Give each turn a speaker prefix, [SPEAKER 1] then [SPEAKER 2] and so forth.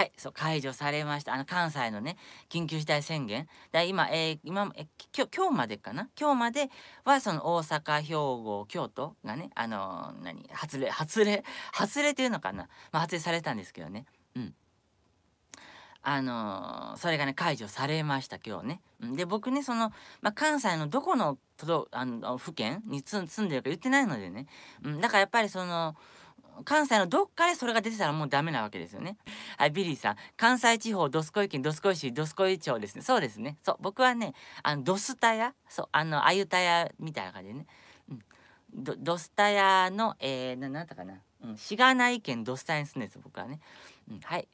[SPEAKER 1] はい、そう解除されましたあの関西のね緊急事態宣言だ今,、えー、今え今日今日までかな今日まではその大阪兵庫京都がねあのー、何発令発令発令というのかな、まあ、発令されたんですけどねうんあのー、それがね解除されました今日ね。で僕ねその、まあ、関西のどこの都道あの府県に住んでるか言ってないのでね、うん、だからやっぱりその関西のどっかでそれが出てたらもうダメなわけですよね。はい、ビリーさん。関西地方、どすこい県、どすこい市、どすこい町ですね。そうですね。そう、僕はね、あの、ドスタヤ、そう、あの、あゆたやみたいな感じでね。うん。ど、ドスタヤの、えー、な、なんだかな。うん、しがない県ドスタヤに住んでるんです僕はね。うん、はい。